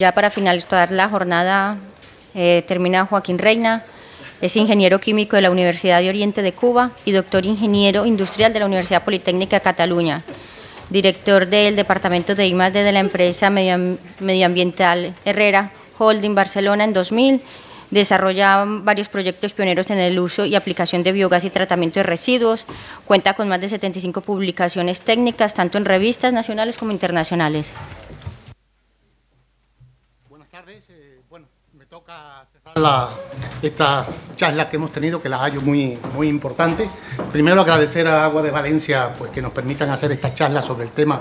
Ya para finalizar la jornada eh, termina Joaquín Reina, es ingeniero químico de la Universidad de Oriente de Cuba y doctor ingeniero industrial de la Universidad Politécnica de Cataluña, director del Departamento de IMAS de la empresa medioambiental Herrera Holding Barcelona en 2000, desarrolla varios proyectos pioneros en el uso y aplicación de biogás y tratamiento de residuos, cuenta con más de 75 publicaciones técnicas, tanto en revistas nacionales como internacionales. Eh, bueno, me toca cerrar estas charlas que hemos tenido, que las hallo muy, muy importantes. Primero agradecer a Agua de Valencia pues, que nos permitan hacer estas charlas sobre el tema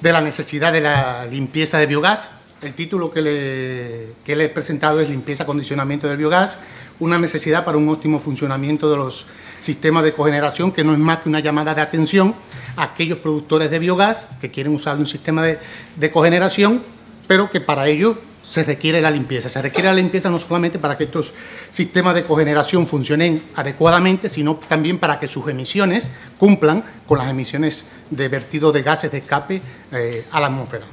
de la necesidad de la limpieza de biogás. El título que le, le he presentado es Limpieza, acondicionamiento del biogás, una necesidad para un óptimo funcionamiento de los sistemas de cogeneración, que no es más que una llamada de atención a aquellos productores de biogás que quieren usar un sistema de, de cogeneración, pero que para ello se requiere la limpieza. Se requiere la limpieza no solamente para que estos sistemas de cogeneración funcionen adecuadamente, sino también para que sus emisiones cumplan con las emisiones de vertido de gases de escape eh, a la atmósfera.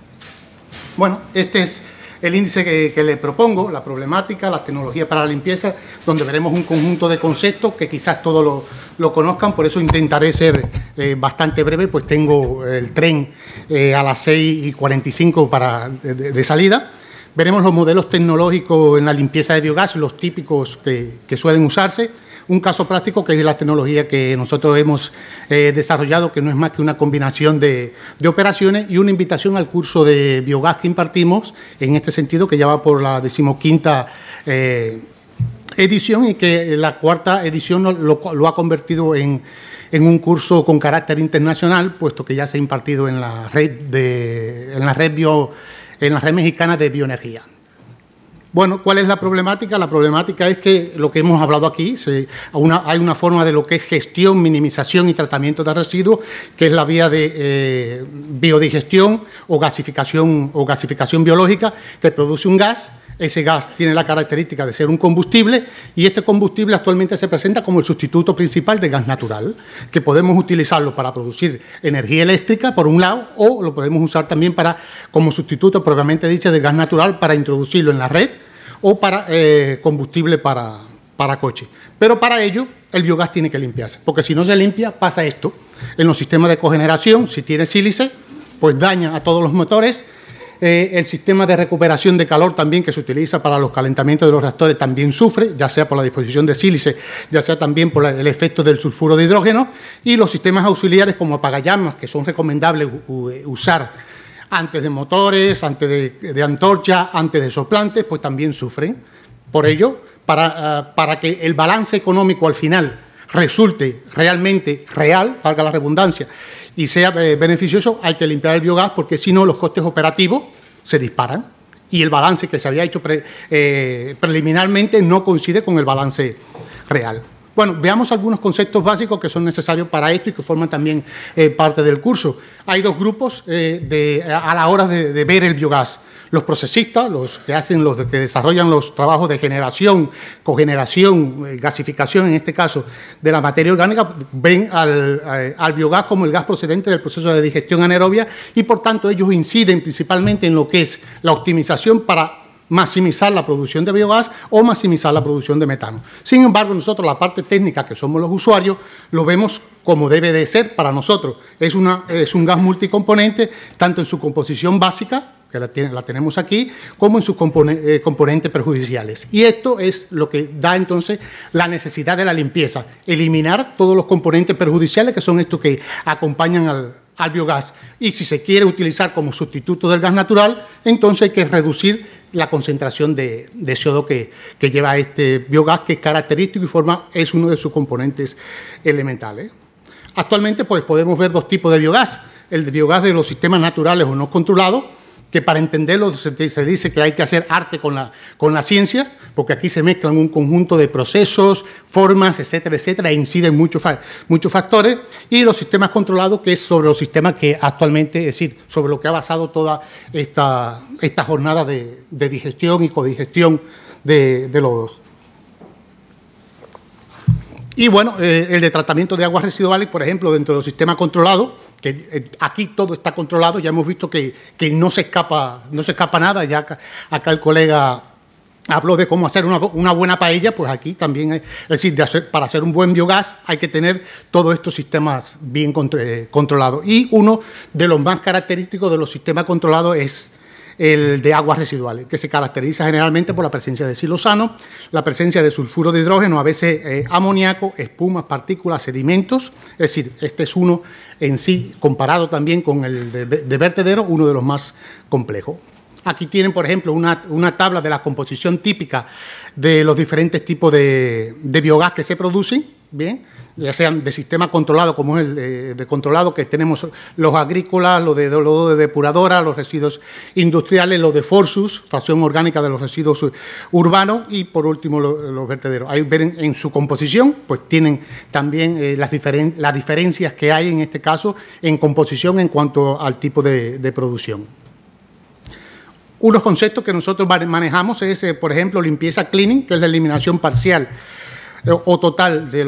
Bueno, este es el índice que, le propongo, la problemática, las tecnologías para la limpieza, donde veremos un conjunto de conceptos que quizás todos lo, conozcan, por eso intentaré ser eh, bastante breve, pues tengo el tren eh, a las 6 y 45 para, de salida. Veremos los modelos tecnológicos en la limpieza de biogás, los típicos que, suelen usarse. Un caso práctico que es la tecnología que nosotros hemos eh, desarrollado, que no es más que una combinación de, operaciones y una invitación al curso de biogás que impartimos en este sentido, que ya va por la decimoquinta eh, edición y que la cuarta edición lo, ha convertido en, un curso con carácter internacional, puesto que ya se ha impartido en la red de en la red bio en la red mexicana de bioenergía. Bueno, ¿cuál es la problemática? La problemática es que lo que hemos hablado aquí, hay una forma de lo que es gestión, minimización y tratamiento de residuos, que es la vía de eh, biodigestión o gasificación, o gasificación biológica, que produce un gas ese gas tiene la característica de ser un combustible y este combustible actualmente se presenta como el sustituto principal del gas natural, que podemos utilizarlo para producir energía eléctrica, por un lado, o lo podemos usar también para, como sustituto propiamente dicho de gas natural para introducirlo en la red o para eh, combustible para, para coche. Pero para ello el biogás tiene que limpiarse, porque si no se limpia pasa esto. En los sistemas de cogeneración, si tiene sílice, pues daña a todos los motores eh, el sistema de recuperación de calor también que se utiliza para los calentamientos de los reactores también sufre, ya sea por la disposición de sílice, ya sea también por el efecto del sulfuro de hidrógeno. Y los sistemas auxiliares como apagallamas, que son recomendables eh, usar antes de motores, antes de, antorchas, antorcha, antes de soplantes, pues también sufren. Por ello, para, ah, para que el balance económico al final resulte realmente real, valga la redundancia, y sea eh, beneficioso, hay que limpiar el biogás porque si no los costes operativos se disparan y el balance que se había hecho eh, preliminarmente no coincide con el balance real. Bueno, veamos algunos conceptos básicos que son necesarios para esto y que forman también eh, parte del curso. Hay dos grupos eh, a la hora de, ver el biogás. Los procesistas, los que hacen, los que desarrollan los trabajos de generación, cogeneración, eh, gasificación en este caso, de la materia orgánica, ven al, al biogás como el gas procedente del proceso de digestión anaerobia y por tanto ellos inciden principalmente en lo que es la optimización para maximizar la producción de biogás o maximizar la producción de metano. Sin embargo, nosotros la parte técnica que somos los usuarios lo vemos como debe de ser para nosotros. Es, una, es un gas multicomponente, tanto en su composición básica, que la, la tenemos aquí, como en sus eh, componentes perjudiciales. Y esto es lo que da entonces la necesidad de la limpieza, eliminar todos los componentes perjudiciales que son estos que acompañan al, al biogás. Y si se quiere utilizar como sustituto del gas natural, entonces hay que reducir la concentración de, CO2 que, que, lleva este biogás, que es característico y forma, es uno de sus componentes elementales. Actualmente, pues podemos ver dos tipos de biogás: el de biogás de los sistemas naturales o no controlados que para entenderlo se, dice que hay que hacer arte con la, ciencia, porque aquí se mezclan un conjunto de procesos, formas, etcétera, etcétera, e inciden muchos, muchos factores, y los sistemas controlados, que es sobre los sistemas que actualmente, es decir, sobre lo que ha basado toda esta, jornada de, digestión y codigestión de, lodos. Y bueno, eh, el de tratamiento de aguas residuales, por ejemplo, dentro del sistema controlado, eh, aquí todo está controlado, ya hemos visto que, no, se escapa, no se escapa nada, ya acá, el colega habló de cómo hacer una, buena paella, pues aquí también, eh, es decir, para hacer un buen biogás hay que tener todos estos sistemas bien eh, controlados. Y uno de los más característicos de los sistemas controlados es el de aguas residuales, que se caracteriza generalmente por la presencia de silosano, la presencia de sulfuro de hidrógeno, a veces eh, amoníaco, espumas, partículas, sedimentos. Es decir, este es uno en sí, comparado también con el de, vertedero, uno de los más complejos. Aquí tienen, por ejemplo, una, una, tabla de la composición típica de los diferentes tipos de, de biogás que se producen. Bien, ya sean de sistema controlado, como es el de, controlado, que tenemos los agrícolas, los de, depuradora, los residuos industriales, los de forsus, fracción orgánica de los residuos urbanos y, por último, los, vertederos. Ahí ven en su composición, pues tienen también eh, las, las diferencias que hay en este caso en composición en cuanto al tipo de producción. Unos conceptos que nosotros manejamos es, eh, por ejemplo, limpieza cleaning, que es la eliminación parcial o total de,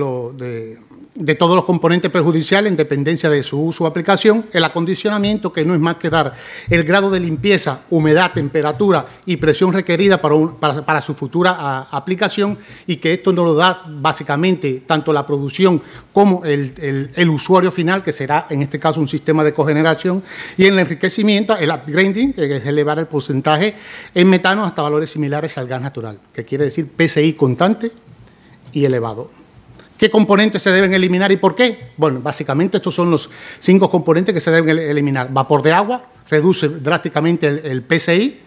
de, todos los componentes perjudiciales en dependencia de su uso o aplicación, el acondicionamiento, que no es más que dar el grado de limpieza, humedad, temperatura y presión requerida para, su futura aplicación y que esto no lo da básicamente tanto la producción como el, usuario final, que será en este caso un sistema de cogeneración, y el enriquecimiento, el upgrading, que es elevar el porcentaje en metano hasta valores similares al gas natural, que quiere decir PCI constante y elevado. ¿Qué componentes se deben eliminar y por qué? Bueno, básicamente estos son los cinco componentes que se deben eliminar. Vapor de agua, reduce drásticamente el, PCI,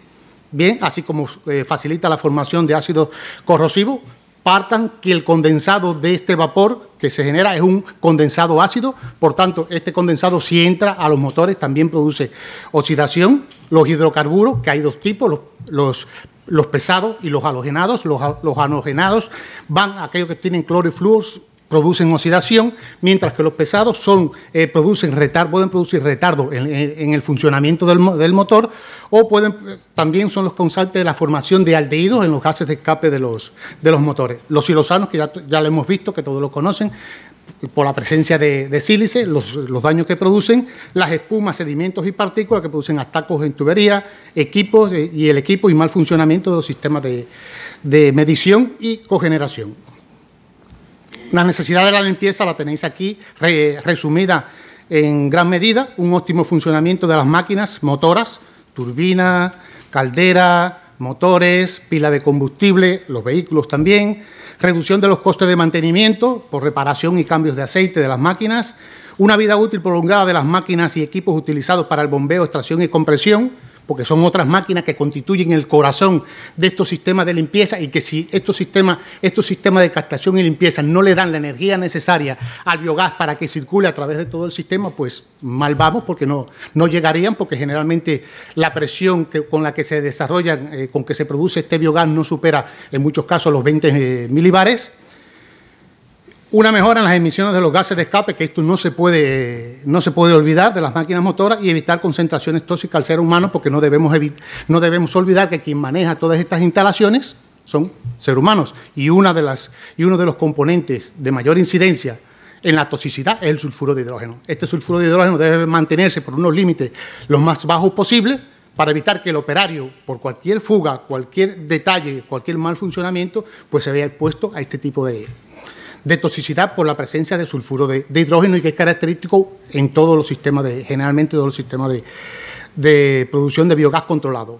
bien, así como eh, facilita la formación de ácidos corrosivos. Partan que el condensado de este vapor que se genera es un condensado ácido, por tanto, este condensado si entra a los motores también produce oxidación. Los hidrocarburos, que hay dos tipos, los los pesados y los halogenados. Los, los halogenados van a aquellos que tienen cloro y flúor, producen oxidación, mientras que los pesados son, eh, producen retardo, pueden producir retardo en, el funcionamiento del, motor o pueden, también son los causantes de la formación de aldehídos en los gases de escape de los, de los motores. Los silosanos, que ya, ya lo hemos visto, que todos lo conocen, por la presencia de, de sílice, los, daños que producen, las espumas, sedimentos y partículas que producen atacos en tuberías, equipos eh, y el equipo y mal funcionamiento de los sistemas de, medición y cogeneración. La necesidad de la limpieza la tenéis aquí resumida en gran medida, un óptimo funcionamiento de las máquinas motoras, turbina, caldera, motores, pila de combustible, los vehículos también, reducción de los costes de mantenimiento por reparación y cambios de aceite de las máquinas, una vida útil prolongada de las máquinas y equipos utilizados para el bombeo, extracción y compresión, porque son otras máquinas que constituyen el corazón de estos sistemas de limpieza y que si estos sistemas, estos sistemas de captación y limpieza no le dan la energía necesaria al biogás para que circule a través de todo el sistema, pues mal vamos porque no, no llegarían, porque generalmente la presión con la que se desarrolla, eh, con que se produce este biogás no supera en muchos casos los 20 eh, milibares una mejora en las emisiones de los gases de escape, que esto no se puede, no se puede olvidar de las máquinas motoras y evitar concentraciones tóxicas al ser humano, porque no debemos, no debemos olvidar que quien maneja todas estas instalaciones son seres humanos. Y, una de las, y uno de los componentes de mayor incidencia en la toxicidad es el sulfuro de hidrógeno. Este sulfuro de hidrógeno debe mantenerse por unos límites los más bajos posibles para evitar que el operario, por cualquier fuga, cualquier detalle, cualquier mal funcionamiento, pues se vea expuesto a este tipo de, de toxicidad por la presencia de sulfuro de, hidrógeno y que es característico en todos los sistemas, de, generalmente todos los sistemas de, producción de biogás controlado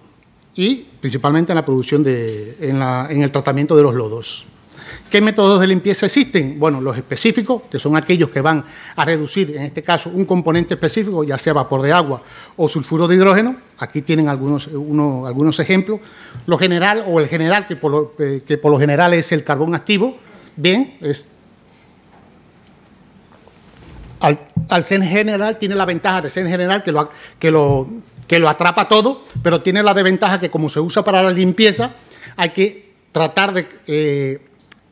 y principalmente en la producción de, en, la, en el tratamiento de los lodos. ¿Qué métodos de limpieza existen? Bueno, los específicos, que son aquellos que van a reducir, en este caso, un componente específico, ya sea vapor de agua o sulfuro de hidrógeno. Aquí tienen algunos, algunos ejemplos. Lo general o el general, que por, lo, eh, que por lo general es el carbón activo. Bien, es al, al ser general tiene la ventaja de ser general que lo, que, lo, lo atrapa todo, pero tiene la desventaja que como se usa para la limpieza, hay que tratar eh,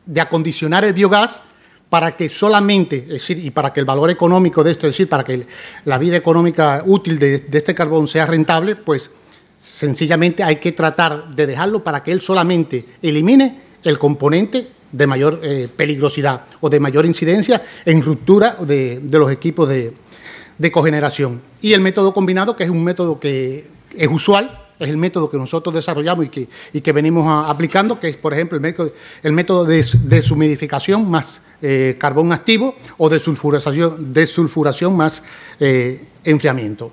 de, acondicionar el biogás para que solamente, es decir, y para que el valor económico de esto, es decir, para que la vida económica útil de, de este carbón sea rentable, pues sencillamente hay que tratar de dejarlo para que él solamente elimine el componente de mayor eh, peligrosidad o de mayor incidencia en ruptura de, los equipos de, cogeneración. Y el método combinado, que es un método que es usual, es el método que nosotros desarrollamos y que, y que venimos aplicando, que es, por ejemplo, el método, el método de, deshumidificación más eh, carbón activo o de sulfuración, de sulfuración más eh, enfriamiento.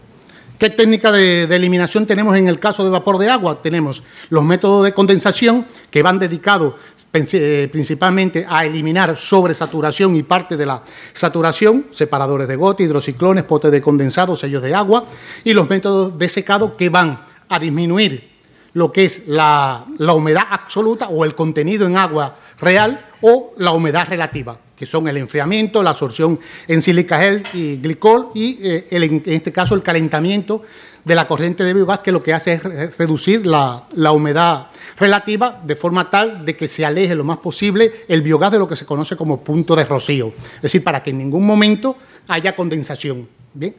¿Qué técnica de, de, eliminación tenemos en el caso de vapor de agua? Tenemos los métodos de condensación que van dedicados eh, principalmente a eliminar sobresaturación y parte de la saturación, separadores de gota, hidrociclones, potes de condensado, sellos de agua y los métodos de secado que van a disminuir lo que es la, la humedad absoluta o el contenido en agua real o la humedad relativa, que son el enfriamiento, la absorción en silica gel y glicol y eh, en este caso el calentamiento de la corriente de biogás que lo que hace es reducir la, la humedad relativa de forma tal de que se aleje lo más posible el biogás de lo que se conoce como punto de rocío, es decir, para que en ningún momento haya condensación.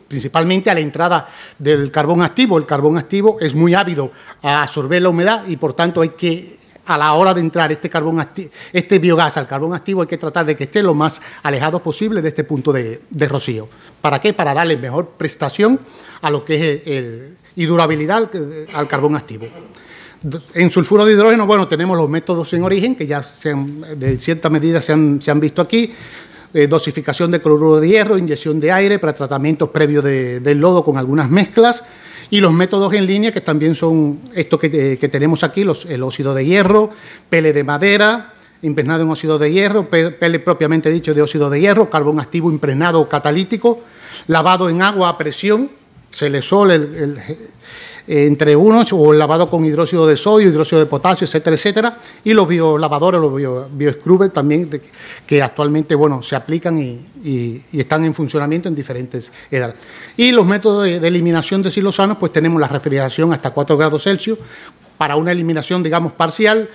principalmente a la entrada del carbón activo. El carbón activo es muy ávido a absorber la humedad y por tanto hay que a la hora de entrar este carbón este biogás al carbón activo hay que tratar de que esté lo más alejado posible de este punto de, rocío. ¿Para qué? Para darle mejor prestación a lo que es el, y durabilidad al carbón activo. En sulfuro de hidrógeno, bueno, tenemos los métodos en origen, que ya se de cierta medida se han, visto aquí. Eh, dosificación de cloruro de hierro, inyección de aire para tratamientos previos del lodo con algunas mezclas. Y los métodos en línea, que también son estos eh, que, tenemos aquí, los, el óxido de hierro, pele de madera, impregnado en óxido de hierro, pele propiamente dicho de óxido de hierro, carbón activo impregnado catalítico, lavado en agua a presión, se le el, el, entre unos o el lavado con hidróxido de sodio, hidróxido de potasio, etcétera, etcétera, y los biolavadores, los bio, también, que actualmente, bueno, se aplican y, están en funcionamiento en diferentes edades. Y los métodos de, de eliminación de silosanos, pues tenemos la refrigeración hasta 4 grados Celsius para una eliminación, digamos, parcial,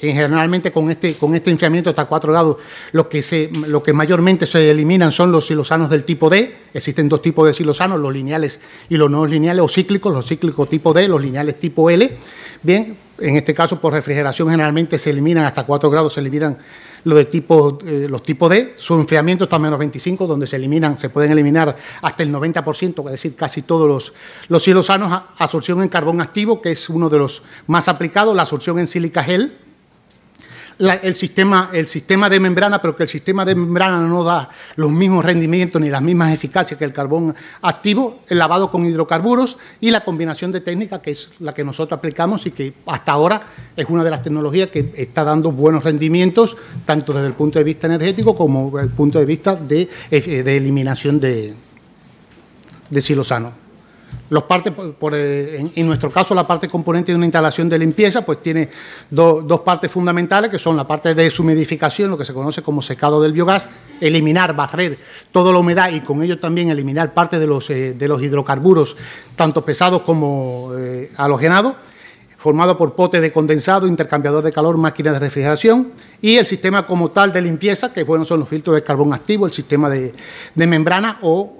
eh, generalmente con este, con este enfriamiento hasta 4 grados, lo que, se, lo que mayormente se eliminan son los silosanos del tipo D. Existen dos tipos de silosanos, los lineales y los no lineales o cíclicos, los cíclicos tipo D, los lineales tipo L. Bien, en este caso por refrigeración generalmente se eliminan hasta 4 grados, se eliminan los de tipo, eh, los tipos D, su enfriamiento está a menos 25, donde se eliminan, se pueden eliminar hasta el 90%, es decir, casi todos los, los silosanos, absorción en carbón activo, que es uno de los más aplicados, la absorción en sílica gel, el, sistema, el sistema de membrana, pero que el sistema de membrana no da los mismos rendimientos ni las mismas eficacias que el carbón activo, el lavado con hidrocarburos y la combinación de técnicas que es la que nosotros aplicamos y que hasta ahora es una de las tecnologías que está dando buenos rendimientos, tanto desde el punto de vista energético como desde el punto de vista de, eh, eliminación de, de silosano. Los partes, eh, en, nuestro caso, la parte componente de una instalación de limpieza, pues tiene dos partes fundamentales, que son la parte de deshumidificación, lo que se conoce como secado del biogás, eliminar, barrer toda la humedad y con ello también eliminar parte de los, eh, de los hidrocarburos, tanto pesados como eh, halogenados, formado por potes de condensado, intercambiador de calor, máquinas de refrigeración y el sistema como tal de limpieza, que bueno, son los filtros de carbón activo, el sistema de, membrana o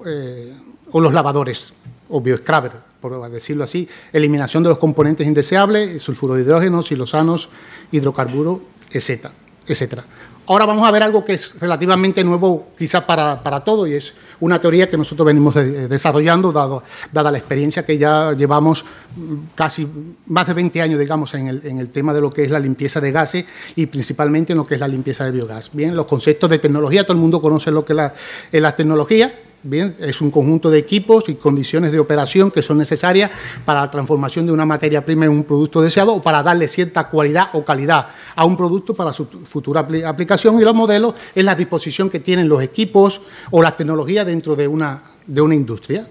los lavadores o Scrubber, por decirlo así, eliminación de los componentes indeseables, sulfuro de hidrógeno, silosanos, hidrocarburos, etcétera, etcétera. Ahora vamos a ver algo que es relativamente nuevo quizás para, para todo y es una teoría que nosotros venimos eh, desarrollando dado, dada la experiencia que ya llevamos mm, casi más de 20 años, digamos, en el, tema de lo que es la limpieza de gases y principalmente en lo que es la limpieza de biogás. Bien, los conceptos de tecnología, todo el mundo conoce lo que es la eh, tecnología, Bien, es un conjunto de equipos y condiciones de operación que son necesarias para la transformación de una materia prima en un producto deseado o para darle cierta cualidad o calidad a un producto para su futura aplicación. Y los modelos es la disposición que tienen los equipos o las tecnologías dentro de una, de una industria.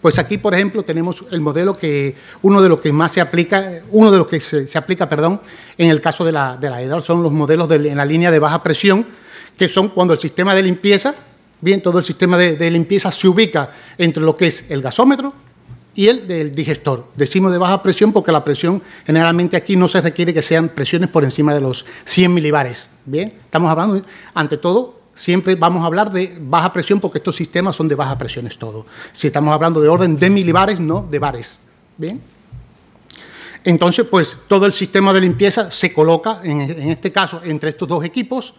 Pues aquí, por ejemplo, tenemos el modelo que uno de los que más se aplica, uno de los que se, aplica, perdón, en el caso de la, de la e son los modelos de, en la línea de baja presión, que son cuando el sistema de limpieza bien todo el sistema de, limpieza se ubica entre lo que es el gasómetro, y el del digestor. Decimos de baja presión porque la presión generalmente aquí no se requiere que sean presiones por encima de los 100 milibares. Bien, estamos hablando, ante todo, siempre vamos a hablar de baja presión porque estos sistemas son de baja presión, es todo. Si estamos hablando de orden de milibares, no de bares. Bien. Entonces, pues todo el sistema de limpieza se coloca, en este caso, entre estos dos equipos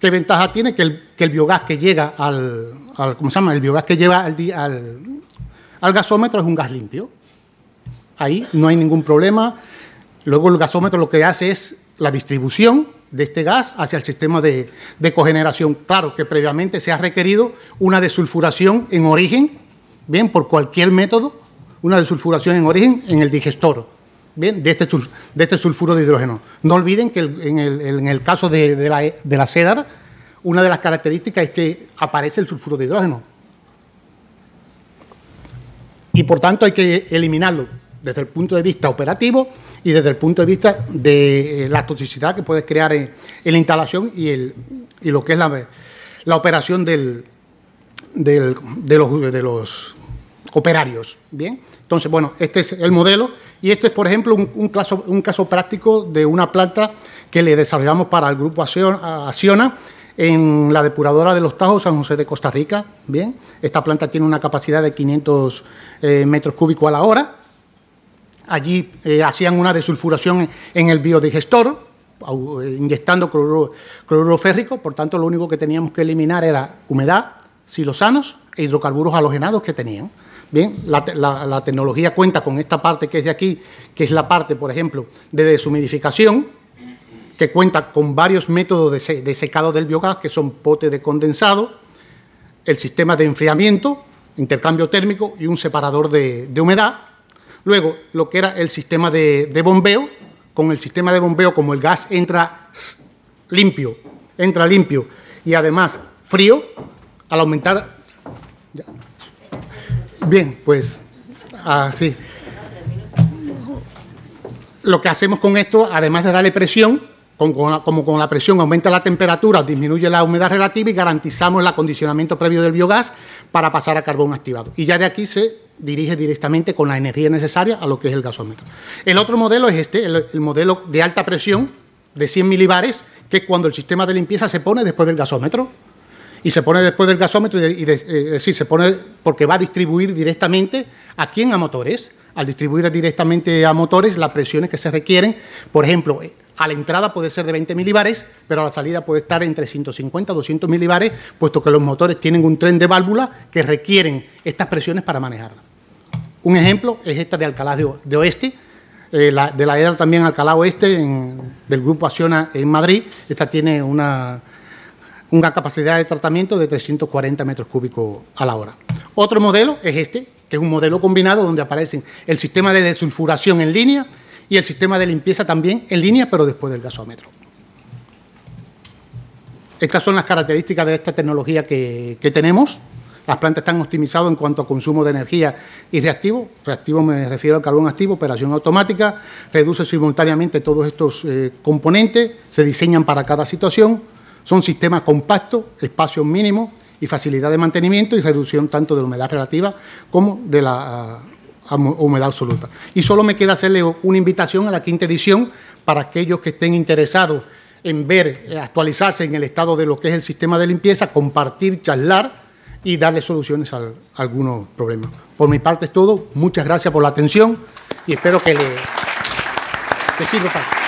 ¿Qué ventaja tiene que el, biogás que llega al, llama? El biogás que lleva al, gasómetro es un gas limpio. Ahí no hay ningún problema. Luego el gasómetro lo que hace es la distribución de este gas hacia el sistema de, de, cogeneración. Claro que previamente se ha requerido una desulfuración en origen, bien, por cualquier método, una desulfuración en origen en el digestor bien, de, este, de este sulfuro de hidrógeno. No olviden que en, el, caso de, la, de la cedar, una de las características es que aparece el sulfuro de hidrógeno. Y por tanto hay que eliminarlo desde el punto de vista operativo y desde el punto de vista de eh, la toxicidad que puede crear en, la instalación y, el, y lo que es la, operación del, del, de, los, de los operarios. Bien, entonces, bueno, este es el modelo y este es, por ejemplo, un, caso, práctico de una planta que le desarrollamos para el grupo Aciona en la depuradora de los Tajos San José de Costa Rica. Bien, esta planta tiene una capacidad de 500 eh, metros cúbicos a la hora. Allí eh, hacían una desulfuración en el biodigestor, eh, inyectando cloruro, férrico, por tanto lo único que teníamos que eliminar era humedad, silosanos e hidrocarburos halogenados que tenían. Bien, la, tecnología cuenta con esta parte que es de aquí, que es la parte, por ejemplo, de deshumidificación, que cuenta con varios métodos de, secado del biogás, que son potes de condensado, el sistema de enfriamiento, intercambio térmico y un separador de, humedad. Luego, lo que era el sistema de, bombeo, con el sistema de bombeo, como el gas entra limpio, entra limpio y además frío, al aumentar... Bien, pues así. Ah, lo que hacemos con esto, además de darle presión, como con la presión aumenta la temperatura, disminuye la humedad relativa y garantizamos el acondicionamiento previo del biogás para pasar a carbón activado. Y ya de aquí se dirige directamente con la energía necesaria a lo que es el gasómetro. El otro modelo es este, el, modelo de alta presión de 100 milibares, que es cuando el sistema de limpieza se pone después del gasómetro y se pone después del gasómetro y, eh, se pone porque va a distribuir directamente a quién a motores. Al distribuir directamente a motores las presiones que se requieren, por ejemplo, eh, a la entrada puede ser de 20 milibares, pero a la salida puede estar entre 150 y 200 milibares, puesto que los motores tienen un tren de válvulas que requieren estas presiones para manejarlas. Un ejemplo es esta de Alcalá de Oeste, eh, de la era también Alcalá Oeste del Grupo Acciona en Madrid. Esta tiene una, una capacidad de tratamiento de 340 metros cúbicos a la hora. Otro modelo es este, que es un modelo combinado donde aparecen el sistema de desulfuración en línea y el sistema de limpieza también en línea, pero después del gasómetro. Estas son las características de esta tecnología que, tenemos. Las plantas están optimizadas en cuanto a consumo de energía y reactivo. Reactivo me refiero al carbón activo, operación automática, reduce simultáneamente todos estos eh, componentes, se diseñan para cada situación, son sistemas compactos, espacios mínimos y facilidad de mantenimiento y reducción tanto de la humedad relativa como de la ah, ah, humedad absoluta. Y solo me queda hacerle una invitación a la quinta edición para aquellos que estén interesados en ver, eh, actualizarse en el estado de lo que es el sistema de limpieza, compartir, charlar y darle soluciones a, algunos problemas. Por mi parte es todo. Muchas gracias por la atención y espero que le que sirva para...